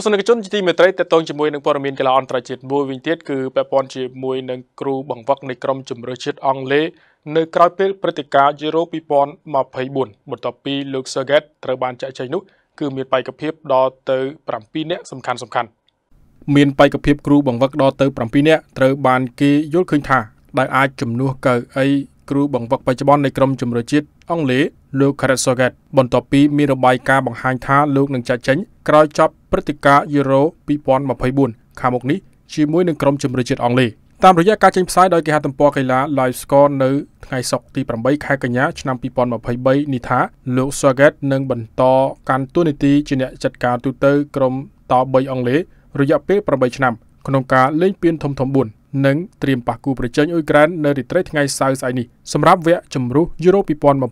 ទស្សនិកជនជាទីមេត្រីតតងជាមួយនឹងព័ត៌មានកីឡាអន្តរជាតិមួយវិញទៀតគឺពាក់ព័ន្ធជាមួយនឹងគ្រូបង្វឹកនៃក្រុមជម្រើសជាតិអង់គ្លេសនៅក្រោយពេលព្រឹត្តិការណ៍ Euro 2024បន្ទាប់ពីលោក Sergei ត្រូវបានចាក់ចេញនោះគឺមានបេក្ខភាពដល់ទៅ7នាក់សំខាន់សំខាន់មានបេក្ខភាពគ្រូបង្វឹកដល់ទៅ7នាក់ត្រូវបានគេយល់ឃើញថាដែលអាចជំនួសកៅអីគ្រូបង្វឹកបច្ចុប្បន្ននៃក្រុមជម្រើសជាតិអង់គ្លេសលោក Gareth Southgate បន្ទាប់ពីមានរបាយការណ៍បង្ហាញថាលោកនឹងចាត់ចែងក្រោយចប់ព្រឹត្តិការណ៍ Euro 2024ខាងមុខនេះជាមួយនឹងក្រុមជម្រើសជាតិអង់គ្លេសតាមរយៈការចេញផ្សាយដោយគេហទំព័រកីឡា Live Score នៅថ្ងៃសុក្រទី8ខែកញ្ញាឆ្នាំ2023នេះថាលោក Southgate នឹងបន្ត កាន់តួនាទីជាអ្នកចាត់ការទូតទៅក្រុមត3អង់គ្លេសរយៈពេល8ឆ្នាំក្នុងការលេង ពានធំធំ4និងត្រៀមប៉ះគូប្រជែងអ៊ុយក្រែននៅរាត្រីថ្ងៃសៅរ៍ស្អែកនេះសម្រាប់វគ្គជម្រុះយូរ៉ូ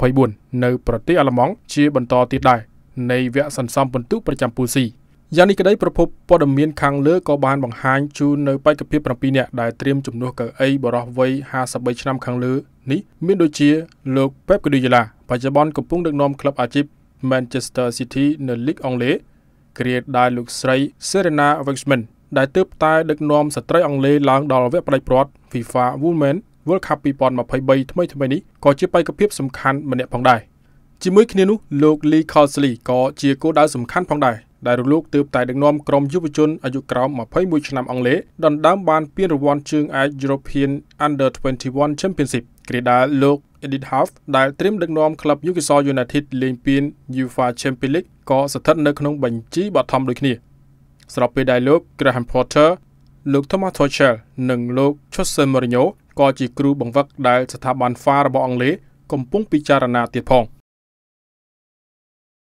2024នៅប្រទេសអាល្លឺម៉ង់ជាបន្តទៀតដែរនៃវគ្គសន្សំពិន្ទុប្រចាំពូលស៊ីយ៉ាងនេះក្តីប្រភពព័ត៌មានខាងលើក៏បានបង្ហាញជូននៅបេក្ខភាព7នាក់ដែលត្រៀមជំនួសកៅអីបរោះវ័យ53ឆ្នាំខាងលើនេះមានដូចជាលោក Pep Guardiola បច្ចុប្បន្នកំពុងដឹកនាំក្លឹបអាជីព Manchester City នៅលីកអង់គ្លេសគ្រាដែលលោកស្រី Serena Williams ដែលទើបតែដឹកនាំស្ត្រីអង់គ្លេសឡើងដល់វគ្គផ្ដាច់ព្រាត់ FIFA Women World Cup 2023ថ្មីថ្មីនេះក៏ជាបេក្ខភាពសំខាន់ម្នាក់ផងដែរជាមួយគ្នានោះលោក Lee Cosley ក៏ជាគោលដៅសំខាន់ផងដែរដែលលោកទើបតែដឹកនាំក្រុមយុវជនអាយុក្រោម21ឆ្នាំអង់គ្លេសដណ្ដើមបានពានរង្វាន់ជើងឯក European Under 21 Championship គ្រាដែលលោក Edith Half ដែលត្រៀមដឹកនាំក្លឹប Newcastle United លេងពាន UEFA Champions League ក៏ស្ថិតនៅក្នុងបញ្ជីបឋមដូចគ្នាស្របពេលដែលលោក Graham Potter លោក Thomas Tuchel និងលោក Jose Mourinho ក៏ជាគ្រូបង្វឹកដែលស្ថាប័ន FA របស់អង់គ្លេសកំពុងពិចារណាទៀតផង។